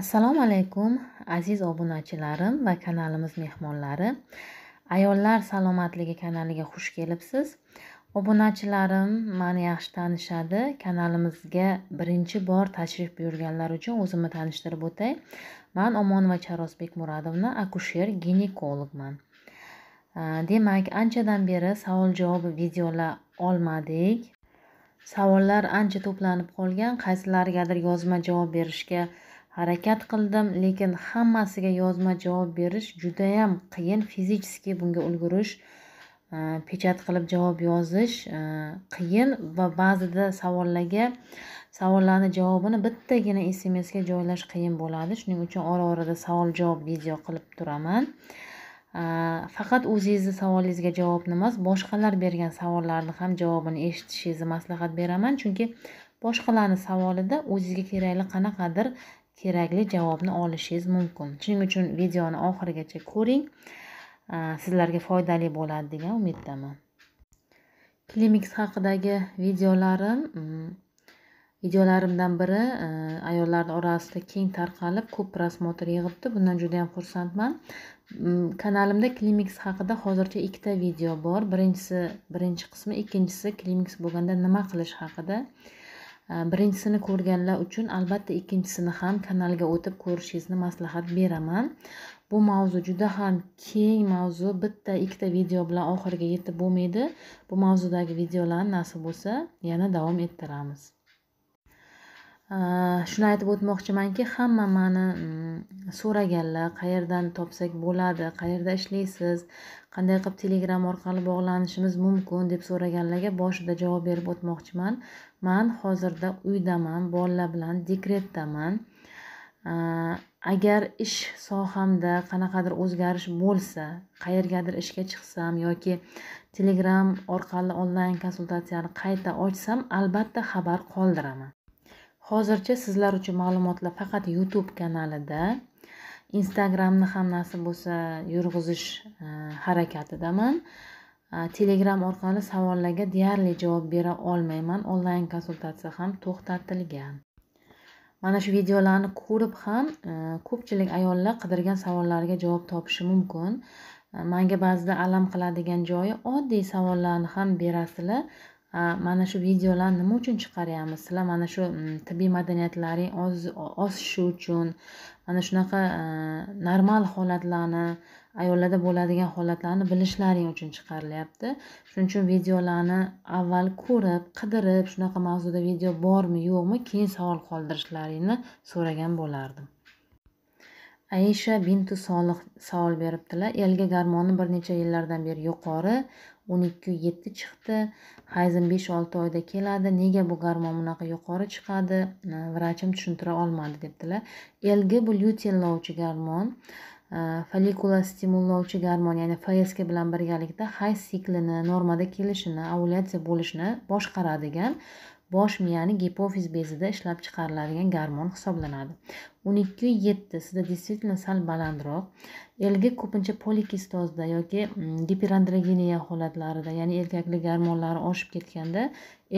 assalomu alaykum aziz obunachilarim va kanalimiz mehmonlari ayollar salomatligi kanaliga xush kelibsiz obunachilarim mani yaxshi tanishadi kanalimizga birinchi bor tashrif buyurganlar uchun o'zimni tanishtirib o'tay man omonova charozbek muradovna akusher ginekologman demak anchadan beri savol javob videolar olmadik savollar ancha to'planib qolgan qaysilarigadir yozma javob berishga harakat qildim lekin hammasiga yozma javob berish judayam qiyin fizichеski bunga ulgurish e, pechat qilib javob yozish e, qiyin va ba'zida savollarga savollarni javobini bittagina smsga joylash qiyin bo'ladi shuning uchun ora orada savol javob video qilib turaman e, faqat o'zingizni savolingizga javobni emas boshqalar bergan savollarni ham javobini eshitishingizni maslahat beraman chunki boshqalarni savolida o'zizga kerakli qanaqadir kerakli javobni olishingiz mumkin shuning uchun videoni oxirigacha ko'ring sizlarga foydali bo'ladi degan umiddaman klimix haqidagi videolarim mm, videolarimdan biri ayollar orasida keng tarqalib ko'p prosmotr yig'ibdi bundan juda yam xursandman mm, kanalimda klimix haqida hozircha ikkita video bor birinchisi birinchi qismi ikkinchisi klimix bo'lganda nima qilish haqida Э, birinchisini ko'rganlar uchun albatta ikkinchisini ham kanalga o'tib ko'rishingizni maslahat beraman bu mavzu juda ham keng mavzu bitta ikkita video bilan oxiriga yetib bo'lmaydi bu mavzudagi videolarni nasib bo'lsa yana davom ettiramiz э, shuni aytib o'tmoqchimanki hamma mani so'raganlar qayerdan topsak bo'ladi qayerda ishlaysiz qanday qilib telegram orqali bog'lanishimiz mumkin deb so'raganlarga boshida javob berib o'tmoqchiman man hozirda uydaman bolalar bilan dekretdaman agar ish sohamda qanaqadir o'zgarish bo'lsa qayergadir ishga chiqsam yoki telegram orqali onlayn konsultatsiyani qayta ochsam albatta xabar qoldiraman hozircha sizlar uchun ma'lumotlar faqat youtube kanalida instagramni ham nasib bo'lsa yurg'izish e, harakatidaman e, telegram orqali savollarga deyarli javob bera olmayman onlayn konsultatsiya ham to'xtatilgan mana shu videolarni ko'rib ham e, ko'pchilik ayollar qidirgan savollariga javob topishi mumkin manga ba'zida alam qiladigan joyi oddiy savollarni ham berasizlar mana shu videolarni nima uchun chiqaryapmiz sizlar mana shu tibbiy madaniyatlaring oshishi uchun mana shunaqa e, normal holatlarni ayollarda bo'ladigan holatlarni bilishlaring uchun chiqarilyapti shuning uchun videolarni avval ko'rib qidirib shunaqa mavzuda video bormi yo'qmi keyin savol qoldirishlaringni so'ragan bo'lardim aisha bintu solih savol beribdilar elga gormoni bir necha yillardan beri yuqori o'n ikki yetti chiqdi hayzim besh olti oyda keladi nega bu garmon bunaqa yuqori chiqadi vrachim tushuntira olmadi debdilar bu bulyutinlovchi garmon e, folikula stimullovchi garmon ya'ni fsk bilan birgalikda hayz siklini normada kelishini ovulyatsiya bo'lishini boshqaradigan bosh miyani gipofiz bezida ishlab chiqariladigan garmon hisoblanadi o'n ikki yetti sizda действительно sal balandroq erkak ko'pincha polikistozda yoki mm, giperandrogeniya holatlarida ya'ni erkaklik garmonlari oshib ketganda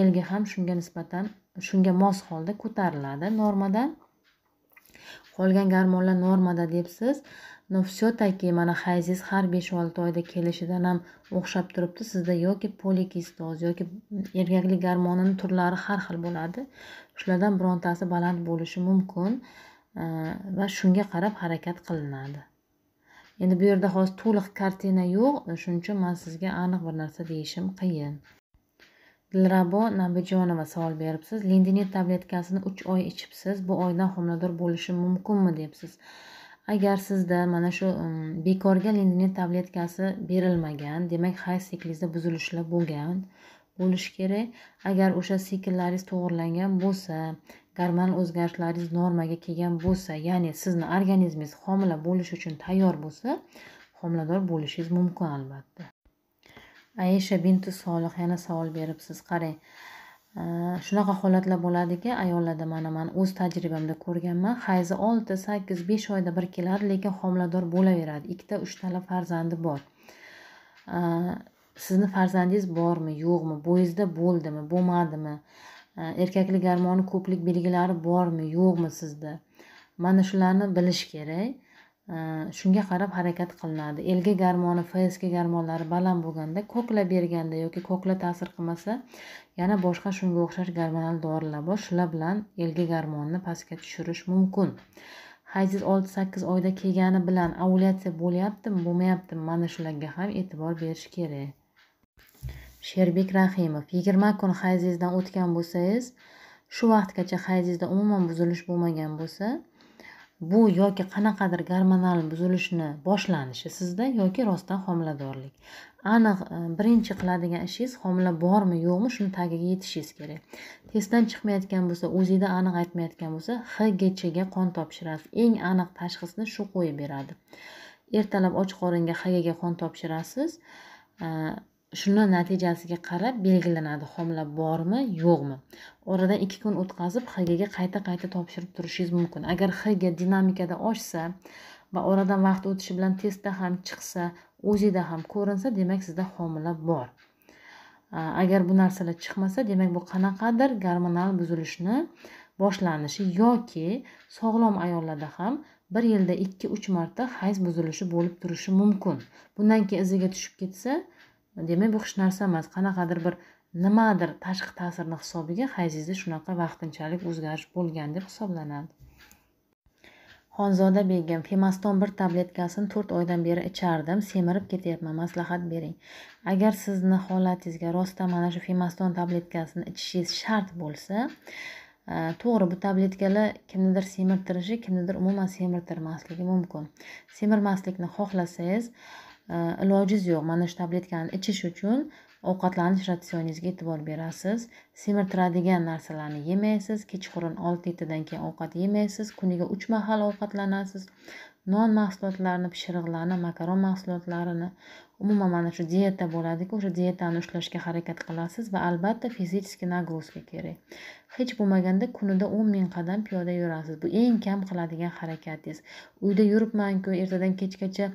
elga ham shunga nisbatan shunga mos holda ko'tariladi normadan qolgan garmonlar normada debsiz но все таки mana hayzingiz har besh olti oyda kelishidan ham o'xshab turibdi sizda yoki polikistoz yoki erkaklik gormonini turlari har xil bo'ladi shulardan birontasi baland bo'lishi mumkin e, va shunga qarab harakat qilinadi endi bu yerda hozir to'liq kartina yo'q shuning uchun man sizga aniq bir narsa deyishim qiyin dilrabo nabijonova savol beribsiz lindinet tabletkasini uch oy ichibsiz bu oydan homilador bo'lishim mumkinmi debsiz agar sizda mana shu um, bekorga linzinin tabletkasi berilmagan demak hay siklingizda buzilishlar bo'lgan bo'lishi kerak agar o'sha sikllaringiz to'g'irlangan bo'lsa gormon o'zgarishlaringiz normaga kelgan bo'lsa ya'ni sizni organizmingiz homila bo'lish uchun tayyor bo'lsa homilador bo'lishingiz mumkin albatta aisha bintu solih yana savol beribsiz qarang shunaqa holatlar bo'ladiki ayollarda mana man o'z tajribamda ko'rganman hayzi olti sakkiz besh oyda bir keladi lekin homilador bo'laveradi ikkita uchtala farzandi bor sizni farzandingiz bormi yo'qmi bo'yingizda bo'ldimi bo'lmadimi erkaklik gormoni ko'plik belgilari bormi yo'qmi sizda mana shularni bilish kerak shunga qarab harakat qilinadi elga garmoni fsg garmonlari baland bo'lganda ko'kla berganda yoki ko'kla ta'sir qilmasa yana boshqa shunga o'xshash garmonal dorilar bor shular bilan elga garmonni pastga tushirish mumkin hayziz olti sakkiz oyda kelgani bilan ovulyatsiya bo'lyaptimi bo'lmayaptimi mana shularga ham e'tibor berish kerak sherbek rahimov yigirma kun hayzizdan o'tgan bo'lsangiz shu vaqtgacha hayzizda umuman buzilish bo'lmagan bo'lsa bu yoki qanaqadir gormonal buzilishni boshlanishi sizda yoki rostdan homiladorlik aniq e, birinchi qiladigan ishingiz homila bormi yo'qmi shuni tagiga yetishingiz kerak testdan chiqmayotgan bo'lsa o'zingda aniq aytmayotgan bo'lsa hgchga qon topshirasiz eng aniq tashxisni shu qo'yib beradi ertalab och qoringa hgaga qon topshirasiz e, shuni natijasiga qarab belgilanadi homila bormi yo'qmi oradan ikki kun o'tkazib hgaga qayta qayta topshirib turishingiz mumkin agar hg dinamikada oshsa va oradan vaqt o'tishi bilan testda ham chiqsa o'zida ham ko'rinsa demak sizda homila bor agar bu narsalar chiqmasa demak bu qanaqadir gormonal buzilishni boshlanishi yoki sog'lom ayollarda ham bir yilda ikki uch marta hayz buzilishi bo'lib turishi mumkin bundan keyin iziga tushib ketsa demak bu hech narsa emas qanaqadir bir nimadir tashqi ta'sirni hisobiga hayzingizda shunaqa vaqtinchalik o'zgarish bo'lgan deb hisoblanadi xonzoda begim femaston bir tabletkasini to'rt oydan beri ichardim semirib ketyapman maslahat bering agar sizni holatingizga rostdan mana shu femaston tabletkasini ichishingiz shart bo'lsa e, to'g'ri bu tabletkalar kimnidir semirtirishi kimnidir umuman semirtirmasligi mumkin semirmaslikni xohlasangiz Э, ilojiz yo'q mana shu tabletkani ichish uchun ovqatlanish ratsioningizga e'tibor berasiz semirtiradigan narsalarni yemaysiz kechqurun olti yettidan keyin ovqat yemaysiz kuniga uch mahal ovqatlanasiz non mahsulotlarini pishiriqlarni makaron mahsulotlarini umuman mana shu dieta bo'ladiku o'sha dietani ushlashga harakat qilasiz va albatta fizichеский нагрузка kerak hech bo'lmaganda kunida o'n ming qadam piyoda yurasiz bu eng kam qiladigan harakatingiz uyda yuribmanku ertadan kechgacha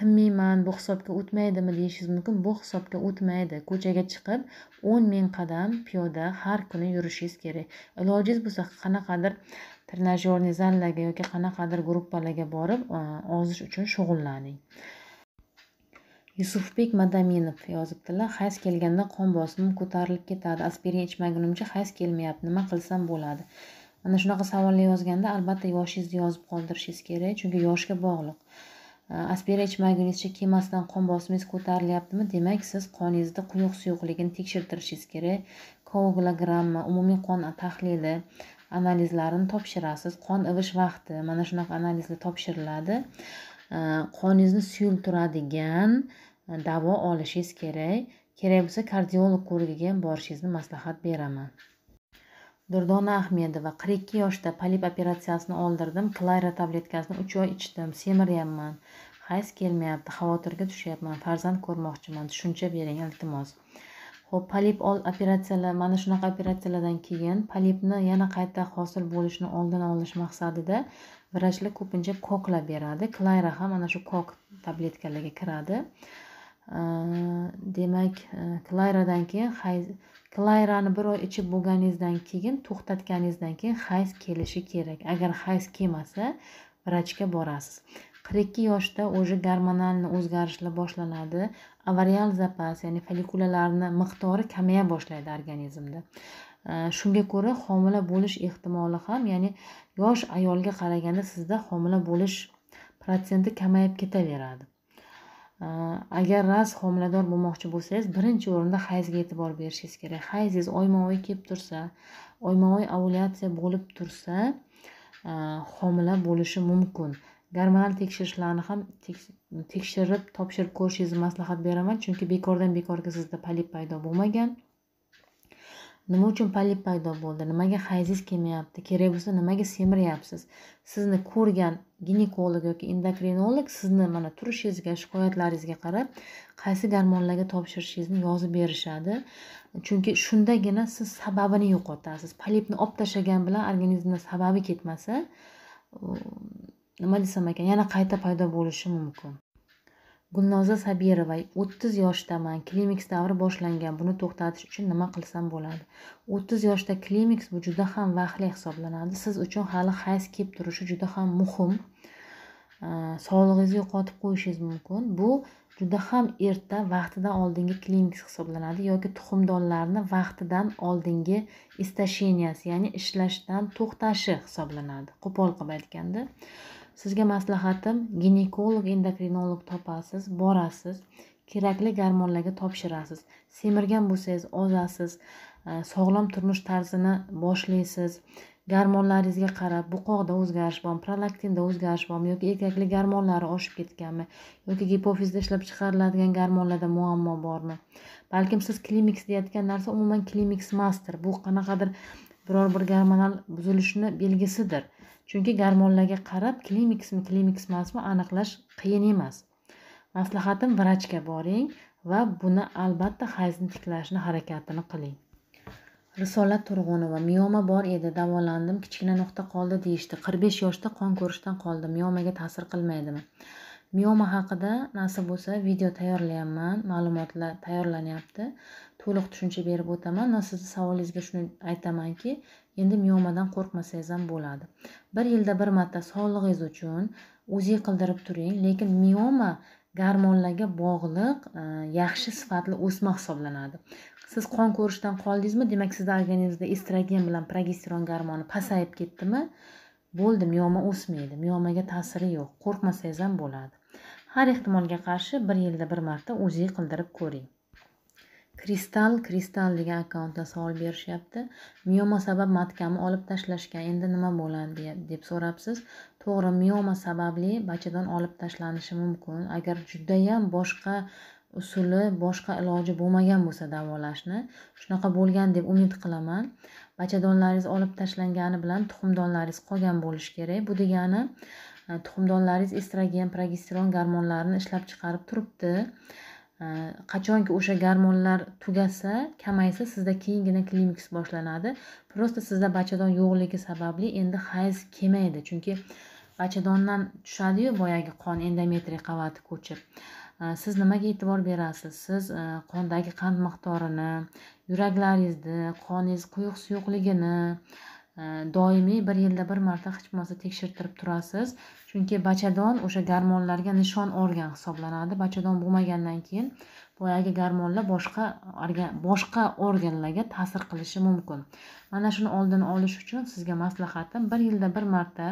tinmayman bu hisobga o'tmaydimi deyishingiz mumkin bu hisobga o'tmaydi ko'chaga chiqib o'n ming qadam piyoda har kuni yurishingiz kerak ilojingiz bo'lsa qanaqadir trenajyorniy zallarga yoki qanaqadir gruppalarga borib ozish uchun shug'ullaning yusufbek madaminov yozibdilar hayz kelganda qon bosimim ko'tarilib ketadi aspirin ichmagunimcha hayz kelmayapti nima qilsam bo'ladi mana shunaqa savollar yozganda albatta yoshingizni yozib qoldirishingiz kerak chunki yoshga bog'liq aspirin ichmagunizcha kelmasdan qon bosimingiz ko'tarilyaptimi demak siz qoningizda quyuq suyuqligini tekshirtirishingiz kerak koagulogramma umumiy qon tahlili analizlarini topshirasiz qon ivish vaqti mana shunaqa analizlar topshiriladi qoningizni suyultiradigan davo olishingiz kerak kerak bo'lsa kardiolog ko'rigiga ham borishingizni maslahat beraman durdona ahmedova qirq ikki yoshda polip operatsiyasini oldirdim klayra tabletkasini uch oy ichdim semiryapman hayz kelmayapti xavotirga tushyapman farzand ko'rmoqchiman tushuncha bering iltimos ho'p polip ol operatsiyalar mana shunaqa operatsiyalardan keyin polipni yana qayta hosil bo'lishini oldini olish maqsadida vrachlar ko'pincha kokla beradi klayra ham mana shu kok tabletkalarga kiradi demak klayradan keyin hayz klayrani bir oy ichib bo'lganingizdan keyin to'xtatganingizdan keyin hayz kelishi kerak agar hayz kelmasa vrachga borasiz qirq ikki yoshda уже gormonalniy o'zgarishlar boshlanadi avarial zapas ya'ni folikulalarni miqdori kamaya boshlaydi organizmda shunga ko'ra homila bo'lish ehtimoli ham ya'ni yosh ayolga qaraganda sizda homila bo'lish protsenti kamayib ketaveradi Э, agar rost homilador bo'lmoqchi bo'lsangiz birinchi o'rinda hayzga e'tibor berishingiz kerak hayzingiz oyma oy kelib tursa oyma oy ovulyatsiya bo'lib tursa e, homila bo'lishi mumkin gormonal tekshirishlarni ham tekshirib topshirib ko'rishingizni maslahat beraman chunki bekordan bekorga sizda polip paydo bo'lmagan nima uchun polip paydo bo'ldi nimaga hayziz kelmayapti kerak bo'lsa nimaga semiryapsiz sizni ko'rgan ginekolog yoki endokrinolog sizni mana turishingizga shikoyatlaringizga qarab qaysi garmonlarga topshirishingizni yozib berishadi chunki shundagina siz sababini yo'qotasiz polipni olib tashlagan bilan organizmda sababi ketmasa nima desam ekan yana qayta paydo bo'lishi mumkin gulnoza sabirova o'ttiz yoshdaman klimaks davri boshlangan buni to'xtatish uchun nima qilsam bo'ladi o'ttiz yoshda klimaks bu juda ham vahli hisoblanadi siz uchun hali hayz kelib turishi juda ham muhim sog'lig'ingizni yo'qotib qo'yishingiz mumkin bu juda ham erta vaqtidan oldingi klimaks hisoblanadi yoki tuxumdonlarni vaqtidan oldingi istasheniyasi ya'ni ishlashdan to'xtashi hisoblanadi qo'pol qilib aytganda sizga maslahatim ginekolog endokrinolog topasiz borasiz kerakli garmonlarga topshirasiz semirgan bo'lsangiz ozasiz e, sog'lom turmush tarzini boshlaysiz garmonlaringizga qarab buqoqda o'zgarish bormi prolaktinda o'zgarish bormi yoki erkaklik garmonlari oshib ketganmi yoki gipofizda ishlab chiqariladigan garmonlarda muammo bormi balkim siz klimiks deyayotgan narsa umuman klimiks emasdir bu qanaqadir biror bir garmonal buzilishni belgisidir chunki garmonlarga qarab klimiksmi klimiks emasmi aniqlash qiyin emas maslahatim vrachga boring va buni albatta hayzni tiklashni harakatini qiling risola turg'unova miyoma bor edi davolandim kichkina nuqta qoldi deyishdi qirq besh yoshda qon ko'rishdan qoldim miyomaga ta'sir qilmaydimi miyoma haqida nasib bo'lsa video tayyorlayapman ma'lumotlar tayyorlanyapti to'liq tushuncha berib o'taman man sizni savolingizga shuni aytamanki endi miomadan qo'rqmasangiz ham bo'ladi bir yilda bir marta sog'lig'ingiz uchun o'ziy qildirib turing lekin mioma garmonlarga bog'liq e, yaxshi sifatli o'sma hisoblanadi siz qon ko'rishdan qoldingizmi demak sizni organizmda estrogen bilan progesteron gormoni pasayib ketdimi bo'ldi mioma o'smaydi miomaga ta'siri yo'q qo'rqmasangiz ham bo'ladi har ehtimolga qarshi bir yilda bir marta o'ziy qildirib ko'ring kristal kristal degan akkauntdan savol berishyapti mioma sabab matkamni olib tashlashgan endi nima bo'ladi deb so'rabsiz to'g'ri mioma sababli bachadon olib tashlanishi mumkin agar judayam boshqa usuli boshqa iloji bo'lmagan bo'lsa davolashni shunaqa bo'lgan deb umid qilaman bachadonlaringiz olib tashlangani bilan tuxumdonlaringiz qolgan bo'lishi kerak bu degani e, tuxumdonlaringiz estrogen progesteron gormonlarini ishlab chiqarib turibdi qachonki o'sha garmonlar tugasa kamaysa sizda keyingina klimaks boshlanadi просто sizda bachadon yo'qligi sababli endi hayz kelmaydi chunki bachadondan tushadiyu boyagi qon endometriy qavati ko'chib siz nimaga e'tibor berasiz siz e, qondagi qand miqdorini yuraklaringizni qoningiz quyuq suyuqligini Э, doimiy bir yilda bir marta hech bo'lmasa tekshirtirib turasiz chunki bachadon o'sha garmonlarga nishon organ hisoblanadi bachadon bo'lmagandan keyin boyagi garmonlar boshqa boshqa organlarga ta'sir qilishi mumkin mana shuni oldini olish uchun sizga maslahatim bir yilda bir marta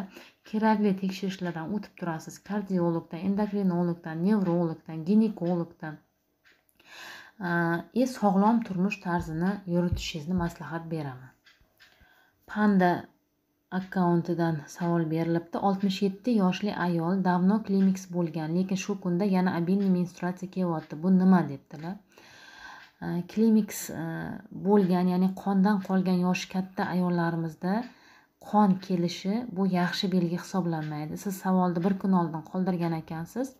kerakli tekshirishlardan o'tib turasiz kardiologdan endokrinologdan nevrologdan ginekologdan e, e sog'lom turmush tarzini yuritishingizni maslahat beraman panda akkauntidan savol berilibdi oltmish yetti yoshli ayol davno klimiks bo'lgan lekin shu kunda yana обильный menstruatsiya kelyapti bu nima debdilar klimiks e, bo'lgan ya'ni qondan qolgan yoshi katta ayollarimizda qon kelishi bu yaxshi belgi hisoblanmaydi siz savolni bir kun oldin qoldirgan ekansiz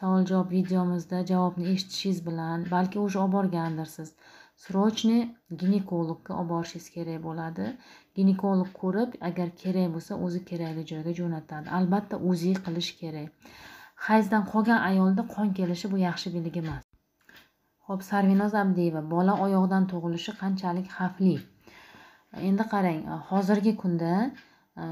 savol javob videomizda javobni eshitishingiz bilan balki уже olib borgandirsiz срочный ginekologga olib borishingiz kerak bo'ladi ginekolog ko'rib agar kerak bo'lsa o'zi kerakli joyga jo'natadi albatta o'ziga qilish kerak hayzdan qolgan ayolda qon kelishi bu yaxshi belgi emas ho'p sarvinoz abdiyeva bola oyoqdan tug'ilishi qanchalik xavfli endi qarang hozirgi kunda e,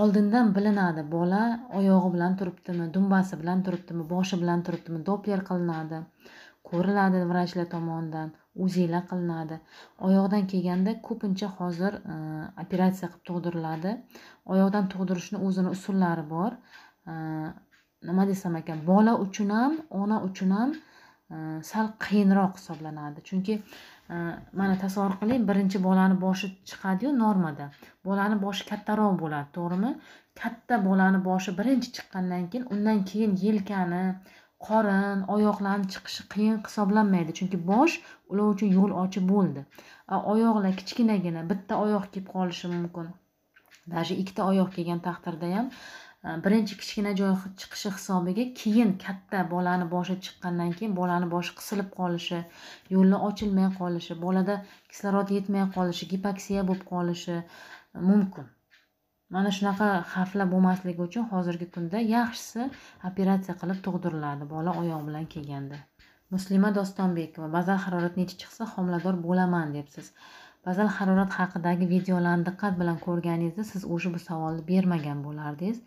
oldindan bilinadi bola oyog'i bilan turibdimi dumbasi bilan turibdimi boshi bilan turibdimi doppler qilinadi ko'riladi vrachlar tomonidan o'ziyla qilinadi oyoqdan kelganda ko'pincha hozir e, operatsiya qilib tug'diriladi oyoqdan tug'dirishni o'zini usullari bor e, nima desam ekan bola uchun ham ona uchun ham e, sal qiyinroq hisoblanadi chunki mana tasavvur qiling birinchi bolani boshi chiqadiyu normada bolani boshi kattaroq bo'ladi to'g'rimi katta bolani boshi birinchi chiqqandan keyin undan keyin yelkani qorin oyoqlarni chiqishi qiyin hisoblanmaydi chunki bosh ular uchun yo'l ochib bo'ldi oyoqlar kichkinagina bitta oyoq kelib qolishi mumkin даже ikkita oyoq kelgan taqdirda ham birinchi kichkina joy chiqishi hisobiga keyin katta bolani boshi chiqqandan keyin bolani boshi qisilib qolishi yo'llar ochilmay qolishi bolada kislorod yetmay qolishi gipoksiya bo'lib qolishi mumkin mana shunaqa xavflar bo'lmasligi uchun hozirgi kunda yaxshisi operatsiya qilib tug'diriladi bola oyoq bilan kelganda muslima dostonbekova bazal harorat necha chiqsa homilador bo'laman debsiz bazal harorat haqidagi videolarni diqqat bilan ko'rganingizda siz o'sha bu savolni bermagan bo'lardingiz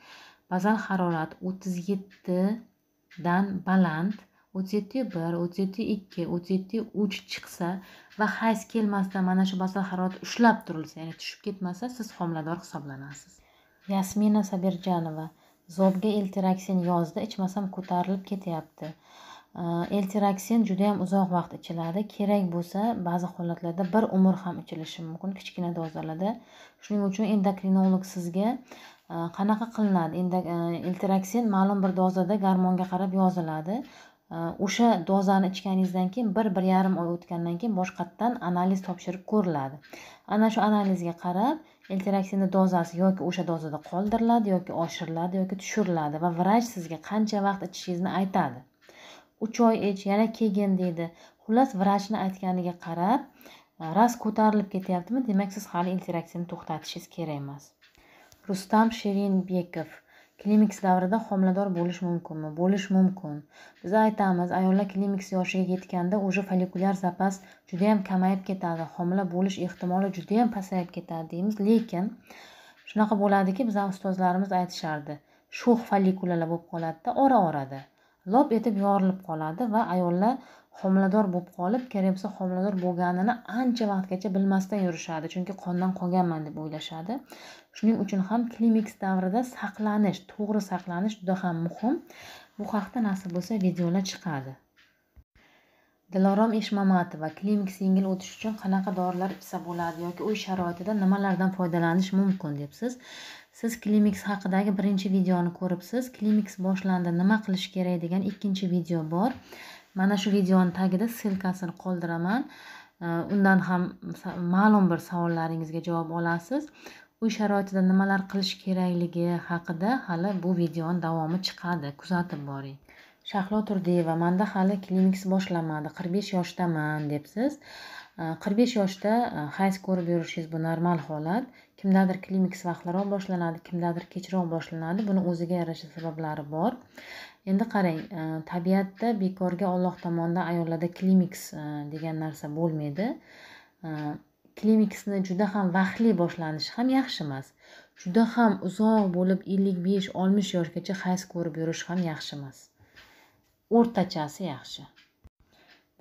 bazal harorat o'ttiz yettidan baland o'ttiz yetti bir o'ttiz yetti ikki o'ttiz yetti uch chiqsa va hayz kelmasdan mana shu basal harorat ushlab turilsa ya'ni tushib ketmasa siz homilador hisoblanasiz yasmina sabirjanova zobga eltiraksin yozda ichmasam ko'tarilib ketyapti eltiraksin juda yam uzoq vaqt ichiladi kerak bo'lsa ba'zi holatlarda bir umr ham ichilishi mumkin kichkina dozalarda shuning uchun endokrinolog sizga qanaqa qilinadi e, eltiraksin ma'lum bir dozada garmonga qarab yoziladi Э, o'sha dozani ichganingizdan keyin bir bir yarim oy o'tgandan keyin boshqatdan analiz topshirib ko'riladi ana shu analizga qarab elteraksinni dozasi yoki o'sha dozada qoldiriladi yoki oshiriladi yoki tushiriladi va vrach sizga qancha vaqt ichishingizni aytadi uch oy ich yana keyin deydi xullas vrachni aytganiga qarab e, rast ko'tarilib ketyaptimi demak siz hali interaktsiyani to'xtatishingiz kerak emas rustam sherimbekov klimaks davrida homilador bo'lish mumkinmi bo'lish mumkin biz aytamiz ayollar klimaks yoshiga yetganda уже follikulyar zapas judayam kamayib ketadi homila bo'lish ehtimoli judayam pasayib ketadi deymiz lekin shunaqa bo'ladiki bizani ustozlarimiz aytishardi sho'x follikulalar bo'lib qoladida ora orada lop etib yorilib qoladi va ayollar homilador bo'lib qolib bo'lsa homilador bo'lganini ancha vaqtgacha bilmasdan yurishadi chunki qondan qolganman deb o'ylashadi shuning uchun ham klimiks davrida saqlanish to'g'ri saqlanish juda ham muhim bu haqda nasib bo'lsa videolar chiqadi dilorom eshmamatova klimiks yengil o'tish uchun qanaqa dorilar ichsa bo'ladi yoki uy sharoitida nimalardan foydalanish mumkin debsiz siz klimiks haqidagi birinchi videoni ko'ribsiz klimiks boshlandi nima qilish kerak degan ikkinchi video bor mana shu videoni tagida ssilkasini qoldiraman undan ham ma'lum bir savollaringizga javob olasiz uy sharoitida nimalar qilish kerakligi haqida hali bu videoni davomi chiqadi kuzatib boring shahlo turdiyeva manda hali kliniks boshlanmadi qirq besh yoshdaman debsiz qirq besh yoshda e, hayz ko'rib yurishingiz bu normal holat kimdadir klimaks vaqtliroq boshlanadi kimdadir kechroq boshlanadi buni o'ziga yarasha sabablari bor endi qarang e, tabiatda bekorga olloh tomonidan ayollarda klimiks e, degan narsa bo'lmaydi e, klimiksni juda ham vaqtli boshlanishi ham yaxshi emas juda ham uzoq bo'lib ellik besh oltmish yoshgacha hayz ko'rib yurish ham yaxshi emas o'rtachasi yaxshi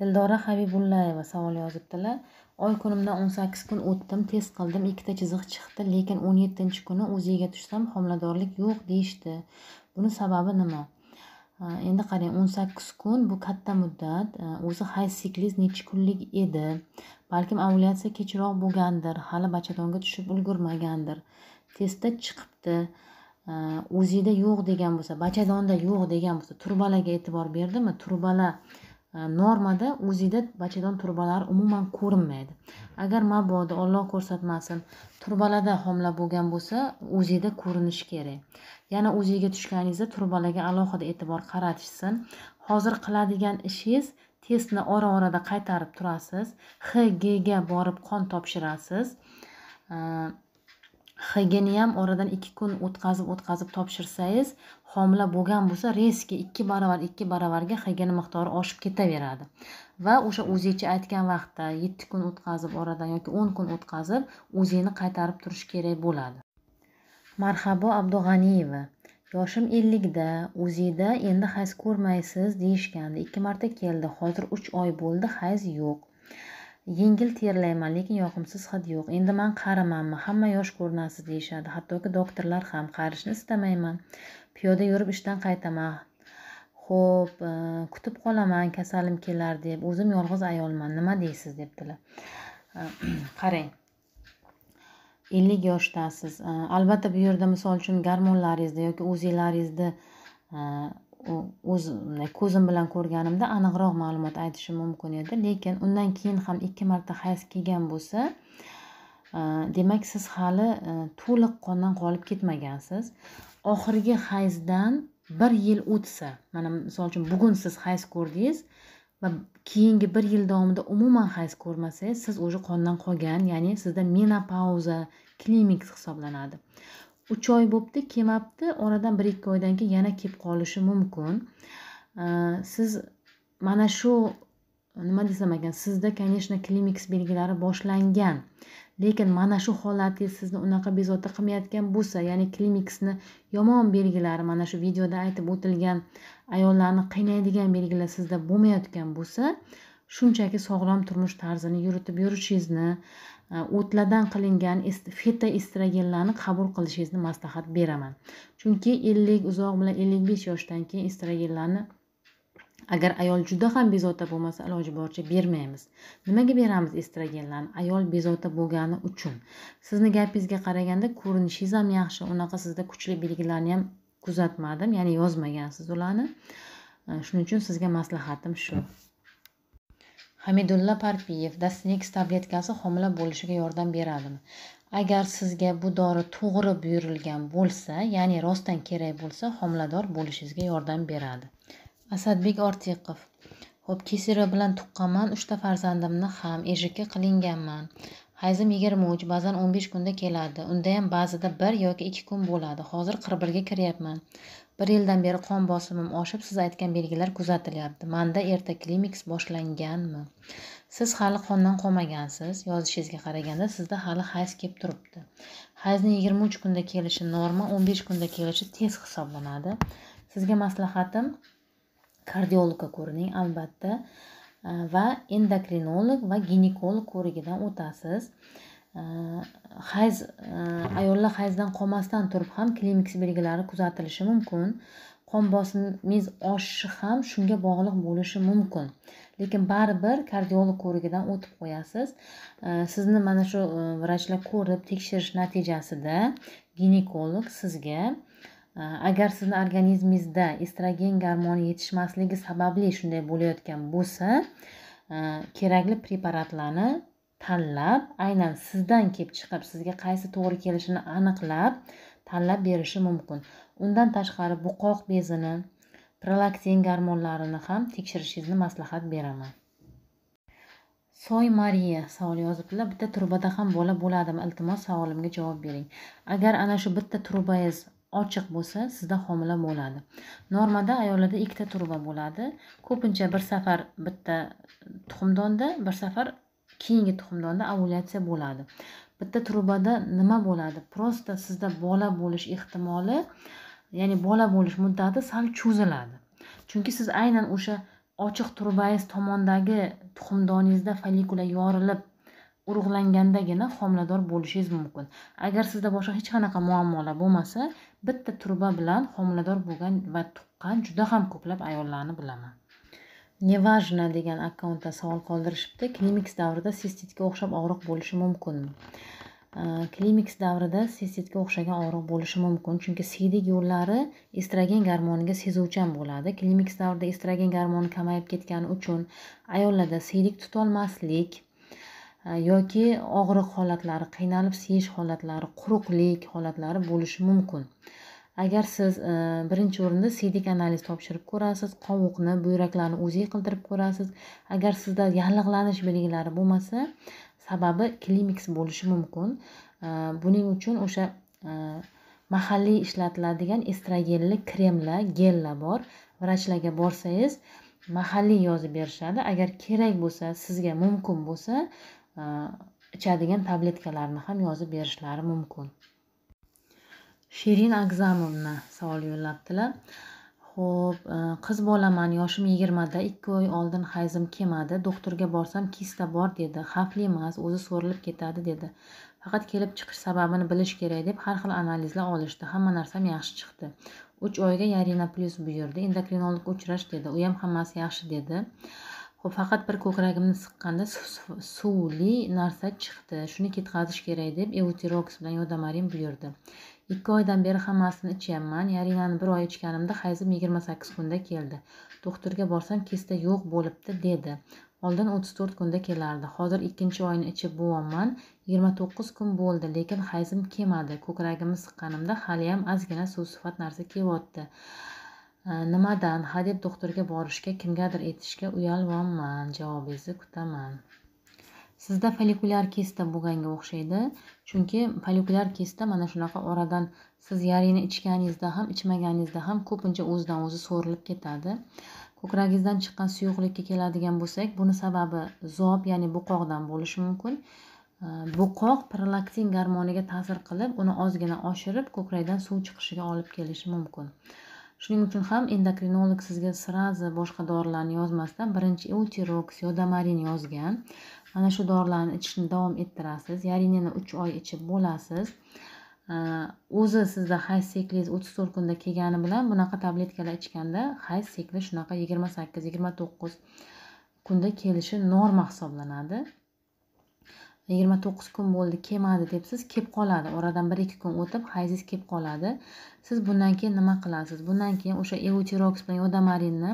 dildora habibullayeva savol yozibdilar oy kunimdan o'n sakkiz kun o'tdim test qildim ikkita chiziq chiqdi lekin o'n yettinchi kuni o'ziga tushsam homiladorlik yo'q deyishdi buni sababi nima Э, endi qarang o'n sakkiz kun bu katta muddat э, o'zi hay sikliz necha kunlik edi balkim ovulyatsiya kechroq bo'lgandir hali bachadonga tushib ulgurmagandir testda chiqibdi o'zingda э, yo'q degan bo'lsa bachadonda yo'q degan bo'lsa turbalarga e'tibor berdimi turbala Э, normada o'zida bachadon turbalari umuman ko'rinmaydi agar mabodo olloh ko'rsatmasin turbalarda homila bo'lgan bo'lsa o'zida ko'rinishi kerak yana o'ziga tushganingizda turbalarga alohida e'tibor qaratishsin hozir qiladigan ishingiz testni ora orada qaytarib turasiz hgga borib qon topshirasiz ham oradan ikki kun o'tkazib o'tkazib topshirsangiz homila bo'lgan bo'lsa резко ikki barobar ikki barobarga hgini miqdori oshib ketaveradi va o'sha o'zingcha aytgan vaqtda yetti kun o'tkazib oradan yoki o'n kun o'tkazib o'zingni qaytarib turish kerak bo'ladi marhabo abdug'aniyeva yoshim ellikda o'zingda endi hayz ko'rmaysiz deyishgandi ikki marta keldi hozir uch oy bo'ldi hayz yo'q yengil terlayman lekin yoqimsiz hid yo'q endi man qarimanmi hamma yosh ko'rinasiz deyishadi hattoki doktorlar ham qarishni istamayman piyoda yurib ishdan qaytaman ho'p e, kutib qolaman kasalim kelar deb o'zim yolg'iz ayolman nima deysiz debdilar e, qarang ellik yoshdasiz e, albatta bu yerda misol uchun gormonlaringizda yoki o'zinglaringizni o'z ko'zim bilan ko'rganimda aniqroq ma'lumot aytishim mumkin edi lekin undan keyin ham ikki marta hayz kelgan bo'lsa e, demak siz hali e, to'liq qondan qolib ketmagansiz oxirgi hayzdan bir yil o'tsa mana misol uchun bugun siz hayz ko'rdingiz va keyingi bir yil davomida umuman hayz ko'rmasangiz siz уже qondan qolgan ya'ni sizda menopauza klimaks hisoblanadi uch oy bo'pti kelmabdi oradan bir ikki oydan keyin yana kelib qolishi mumkin siz mana shu nima desam ekan sizda конечно klimiks belgilari boshlangan lekin mana shu holatingiz sizni unaqa bezovta qilmayotgan bo'lsa ya'ni klimiksni yomon belgilari mana shu videoda aytib o'tilgan ayollarni qiynaydigan belgilar sizda bo'lmayotgan bo'lsa shunchaki sog'lom turmush tarzini yuritib yurishingizni Э, o'tlardan qilingan feta estrogenlarni qabul qilishingizni maslahat beraman chunki ellik uzoq bilan ellik besh yoshdan keyin estrogenlarni agar ayol juda ham bezovta bo'lmasa iloji boricha bermaymiz nimaga beramiz estrogenlarni ayol bezovta bo'lgani uchun sizni gapingizga qaraganda ko'rinishingiz ham yaxshi unaqa sizda kuchli belgilarni ham kuzatmadim ya'ni yozmagansiz ularni shuning uchun sizga maslahatim shu hamidulla parpiyev dastnex tabletkasi homila bo'lishiga yordam beradimi agar sizga bu dori to'g'ri buyurilgan bo'lsa ya'ni rostdan kerak bo'lsa homilador bo'lishingizga yordam beradi asadbek ortiqov ho'p kesira bilan tuqqanman uchta farzandimni ham ejikka qilinganman hayzim yigirma uch ba'zan o'n besh kunda keladi ham ba'zida bir yoki ikki kun bo'ladi hozir qirq birga kiryapman bir yildan beri qon bosimim oshib siz aytgan belgilar kuzatilyapti manda erta klimiks boshlanganmi siz hali qondan qolmagansiz yozishingizga qaraganda sizda hali hayz kelib turibdi hayzni yigirma uch kunda kelishi norma o'n besh kunda kelishi tez hisoblanadi sizga maslahatim kardiologga ko'rining albatta va endokrinolog va ginekolog ko'rigidan o'tasiz hayz e, ayollar hayzdan qolmasdan turib ham klimaks belgilari kuzatilishi mumkin qon bosimingiz oshishi ham shunga bog'liq bo'lishi mumkin lekin baribir kardiolog ko'rigidan o'tib qo'yasiz e, sizni mana shu e, vrachlar ko'rib tekshirish natijasida ginekolog sizga agar sizni organizmingizda estrogen gormoni yetishmasligi sababli shunday bo'layotgan bo'lsa kerakli preparatlarni tanlab aynan sizdan kelib chiqib sizga qaysi to'g'ri kelishini aniqlab tanlab berishi mumkin undan tashqari buqoq bezini prolaktin garmonlarini ham tekshirishingizni maslahat beraman soy mariya savol yozibdilar bitta trubada ham bola bo'ladimi iltimos savolimga javob bering agar ana shu bitta trubangiz ochiq bo'lsa sizda homila bo'ladi normada ayollarda ikkita turba bo'ladi ko'pincha bir safar bitta tuxumdonda bir safar keyingi tuxumdonda ovulyatsiya bo'ladi bitta trubada nima bo'ladi просто sizda bola bo'lish ehtimoli ya'ni bola bo'lish muddati sal cho'ziladi chunki siz aynan o'sha ochiq trubangiz tomondagi tuxumdoningizda folikula yorilib urug'langandagina homilador bo'lishingiz mumkin agar sizda boshqa hech qanaqa muammolar bo'lmasa bitta truba bilan homilador bo'lgan va tuqqan juda ham ko'plab ayollarni bilaman nevajna degan akkauntda savol qoldirishibdi klimix davrida sistitga o'xshab og'riq bo'lishi mumkinmi klimix davrida sistitga o'xshagan og'riq bo'lishi mumkin chunki siydik yo'llari estrogen gormoniga sezuvchan bo'ladi klimix davrida estrogen gormoni kamayib ketgani uchun ayollarda siydik tutolmaslik e, yoki og'riq holatlari qiynalib siyish holatlari quruqlik holatlari bo'lishi mumkin agar siz e, birinchi o'rinda siydik analiz topshirib ko'rasiz qovuqni buyraklarni o'ziga qildirib ko'rasiz agar sizda yallig'lanish belgilari bo'lmasa sababi klimiks bo'lishi mumkin e, buning uchun o'sha e, mahalliy ishlatiladigan estrogenli kremlar gellar bor vrachlarga borsangiz mahalliy yozib berishadi agar kerak bo'lsa sizga mumkin bo'lsa ichadigan tabletkalarni ham yozib berishlari mumkin shirin agzamovna savol yo'llabdilar ho'p e, qiz bolaman yoshim yigirmada ikki oy oldin hayzim kelmadi doktorga borsam kista bor dedi xavfli emas o'zi so'rilib ketadi dedi faqat kelib chiqish sababini bilish kerak deb har xil analizlar olishdi hamma narsam yaxshi chiqdi uch oyga yarina plyus buyurdi endokrinologga uchrash dedi u ham hammasi yaxshi dedi ho'p faqat bir ko'kragimni siqqanda suvli narsa chiqdi shuni ketkazish kerak deb euteroks bilan yodamarin buyurdi ikki oydan beri hammasini ichyapman yarinani bir oy ichganimda hayzim yigirma sakkiz kunda keldi doktorga borsam kesta yo'q bo'libdi dedi oldin o'ttiz to'rt kunda kelardi hozir ikkinchi oyni ichib buvyapman yigirma to'qqiz kun bo'ldi lekin hayzim kelmadi ko'kragimni siqqanimda haliyam ozgina suv sifat narsa kelyapti nimadan hadeb doktorga borishga kimgadir aytishga uyalyapman javobingizni kutaman sizda folikulyar kista bo'lganga o'xshaydi chunki folikulyar kista mana shunaqa oradan siz yarini ichganingizda ham ichmaganingizda ham ko'pincha o'zidan o'zi so'rilib ketadi ko'kragingizdan chiqqan suyuqlikka keladigan bo'lsak buni sababi zob ya'ni buqoqdan bo'lishi mumkin buqoq prolaktin garmoniga ta'sir qilib uni ozgina oshirib ko'krakdan suv chiqishiga olib kelishi mumkin shuning uchun ham endokrinolog sizga srazi boshqa dorilarni yozmasdan birinchi eutirox yodamarin yozgan mana shu dorilarni ichishni davom ettirasiz yarinini uch oy ichib bo'lasiz o'zi sizda hayz sikliz o'ttiz to'rt kunda kelgani bilan bunaqa tabletkalar ichganda hayz sikli shunaqa yigirma sakkiz yigirma to'qqiz kunda kelishi norma hisoblanadi yigirma to'qqiz kun bo'ldi kelmadi debsiz kelib qoladi oradan bir ikki kun o'tib hayzingiz kelib qoladi siz bundan keyin nima qilasiz bundan keyin o'sha euterox bilan yodamarinni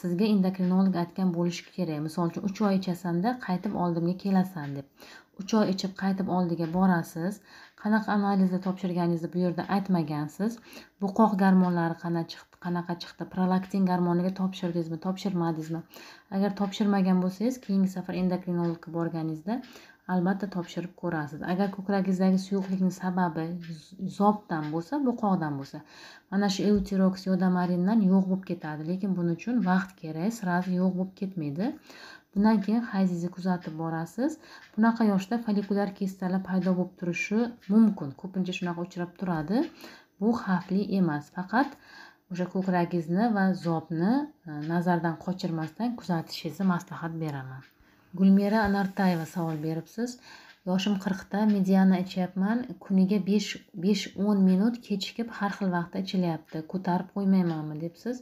sizga endokrinolog aytgan bo'lishi kerak misol uchun uch oy ichasanda qaytib oldimga kelasan deb uch oy ichib qaytib oldiga borasiz qanaqa analizni topshirganingizni bu yerda aytmagansiz buqoq garmonlari qanaqa chiqdi qanaqa chiqdi prolaktin garmoniga topshirdingizmi topshirmadingizmi agar topshirmagan bo'lsangiz keyingi safar endokrinologga borganingizda albatta topshirib ko'rasiz agar ko'kragingizdagi suyuqlikni sababi zobdan bo'lsa bo'qoqdan bo'lsa mana shu euteroks yodomarindan yo'q bo'lib ketadi lekin buning uchun vaqt kerak сразу yo'q bo'lib ketmaydi bundan keyin hayzingizni kuzatib borasiz bunaqa yoshda folikulyar kistalar paydo bo'lib turishi mumkin ko'pincha shunaqa uchrab turadi bu xavfli emas faqat o'sha ko'kragingizni va zobni e, nazardan qochirmasdan kuzatishingizni maslahat beraman gulmira anartayeva savol beribsiz yoshim qirqda mediana ichyapman kuniga besh besh o'n minut kechikib har xil vaqtda ichilyapti ko'tarib qo'ymaymanmi debsiz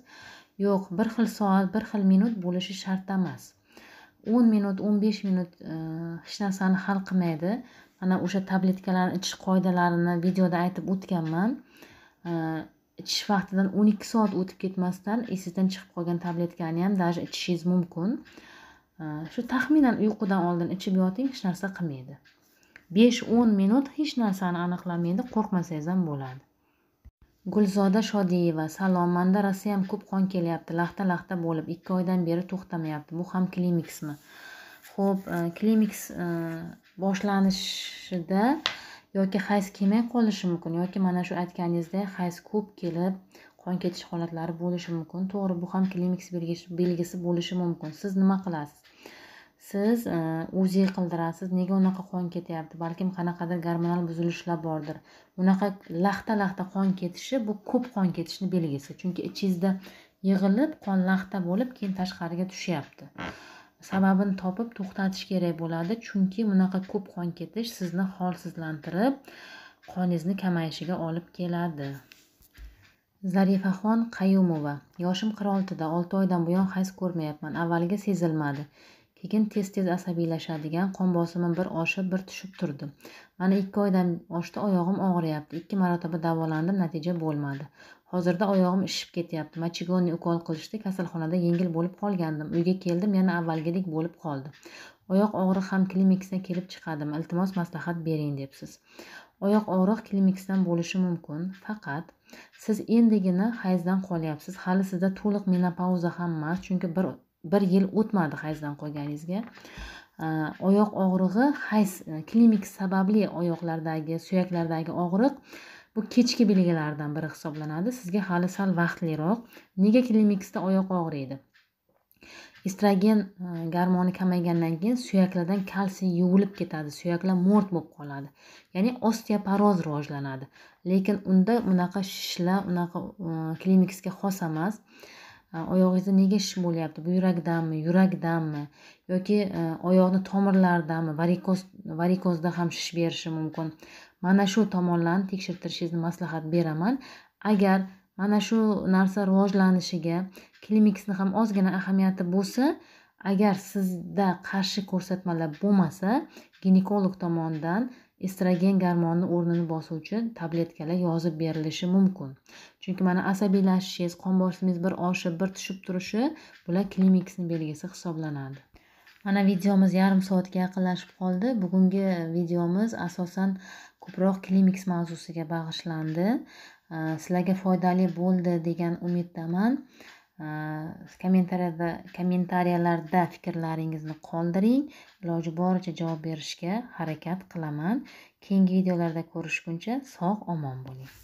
yo'q bir xil soat bir xil minut bo'lishi shart emas o'n minut o'n besh minut e, hech narsani hal qilmaydi mana o'sha tabletkalarni ichish qoidalarini videoda aytib o'tganman e, ichish vaqtidan o'n ikki soat o'tib ketmasdan esingizdan chiqib qolgan tabletkani ham даже ichishingiz mumkin shu taxminan uyqudan oldin ichib yoting hech narsa qilmaydi besh o'n minut hech narsani aniqlamaydi qo'rqmasangiz ham bo'ladi gulzoda shodiyeva salom manda ham ko'p qon kelyapti laxta laxta bo'lib ikki oydan beri to'xtamayapti bu ham klimiksmi ho'p e, klimiks e, boshlanishida yoki hayz kelmay qolishi mumkin yoki mana shu aytganingizdek hayz ko'p kelib qon ketish holatlari bo'lishi mumkin to'g'ri bu ham klimiks belgisi bo'lishi mumkin siz nima qilasiz siz uzi e, qildirasiz nega unaqa qon ketyapti balkim qanaqadir gormonal buzilishlar bordir unaqa laxta laxta qon ketishi bu ko'p qon ketishni belgisi chunki ichingizda yig'ilib qon laxta bo'lib keyin tashqariga tushyapti sababini topib to'xtatish kerak bo'ladi chunki bunaqa ko'p qon ketish sizni holsizlantirib qoningizni kamayishiga olib keladi zarifaxon qayumova yoshim qirq oltida olti oydan buyon hayz ko'rmayapman avvaliga sezilmadi lekin tez tez asabiylashadigan qon bosimim bir oshib bir tushib turdi mana ikki oydan oshdi oyog'im og'riyapti ikki marotaba davolandim natija bo'lmadi hozirda oyog'im ishib ketyapti machigonni ukol qilishdi kasalxonada yengil bo'lib qolgandim uyga keldim yana avvalgidek bo'lib qoldi oyoq og'riq ham klinikasdan kelib chiqadimi iltimos maslahat bering debsiz oyoq og'riq klinikasdan bo'lishi mumkin faqat siz endigina hayzdan qolyapsiz hali sizda to'liq menopauza ham emas chunki bir bir yil o'tmadi hayzdan qolganingizga oyoq og'rig'i hayz e, klinik sababli oyoqlardagi suyaklardagi og'riq bu kechki belgilaridan biri hisoblanadi sizga hali sal vaqtliroq nega klimiksda oyoq og'riydi estrogen e, gormoni kamaygandan keyin suyaklardan kalsiy yuvilib ketadi suyaklar mo'rt bo'lib qoladi ya'ni osteoporoz rivojlanadi lekin unda unaqa shishlar unaqa e, klimiksga xos emas oyog'ingizda nega shim bo'lyapti bu yurakdanmi yurakdanmi yoki e, oyoqni tomirlaridanmi varikoz varikozda ham shish berishi mumkin mana shu tomonlarni tekshirtirishingizni maslahat beraman agar mana shu narsa rivojlanishiga klimiksni ham ozgina ahamiyati bo'lsa agar sizda qarshi ko'rsatmalar bo'lmasa ginekolog tomonidan estrogen garmonini o'rnini bosuvchi tabletkalar yozib berilishi mumkin chunki mana asabiylashishingiz qon bosimingiz bir oshib bir tushib turishi bular klimaksni belgisi hisoblanadi mana videomiz yarim soatga yaqinlashib qoldi bugungi videomiz asosan ko'proq klimiks mavzusiga bag'ishlandi sizlarga foydali bo'ldi degan umiddaman kommentariyada э, kommentariyalarda fikrlaringizni qoldiring iloji boricha javob berishga harakat qilaman keyingi videolarda ko'rishguncha sog' omon bo'ling